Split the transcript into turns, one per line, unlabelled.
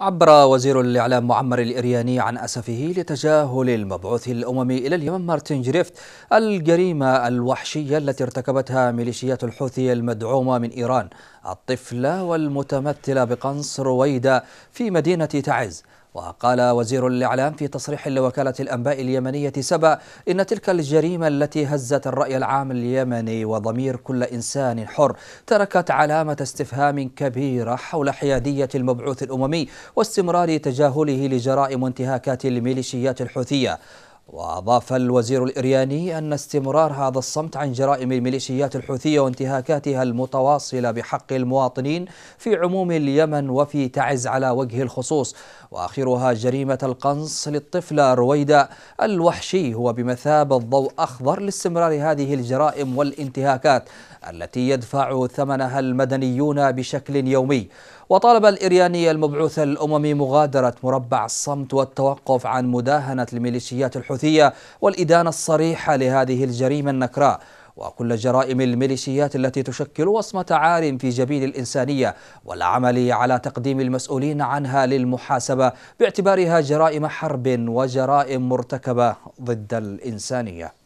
عبر وزير الإعلام معمر الإرياني عن أسفه لتجاهل المبعوث الأممي إلى اليمن مارتن جريفت الجريمة الوحشية التي ارتكبتها ميليشيات الحوثي المدعومة من إيران الطفلة والمتمثلة بقنص رويدا في مدينة تعز وقال وزير الإعلام في تصريح لوكالة الأنباء اليمنية سبأ إن تلك الجريمة التي هزت الرأي العام اليمني وضمير كل إنسان حر تركت علامة استفهام كبيرة حول حيادية المبعوث الأممي واستمرار تجاهله لجرائم وانتهاكات الميليشيات الحوثية وأضاف الوزير الإرياني أن استمرار هذا الصمت عن جرائم الميليشيات الحوثية وانتهاكاتها المتواصلة بحق المواطنين في عموم اليمن وفي تعز على وجه الخصوص وآخرها جريمة القنص للطفلة رويدا الوحشي هو بمثابة ضوء أخضر لاستمرار هذه الجرائم والانتهاكات التي يدفع ثمنها المدنيون بشكل يومي وطالب الإرياني المبعوث الأممي مغادرة مربع الصمت والتوقف عن مداهنة الميليشيات الحوثية الحوثية والإدانة الصريحة لهذه الجريمة النكراء وكل جرائم الميليشيات التي تشكل وصمة عار في جبين الإنسانية والعمل على تقديم المسؤولين عنها للمحاسبة باعتبارها جرائم حرب وجرائم مرتكبة ضد الإنسانية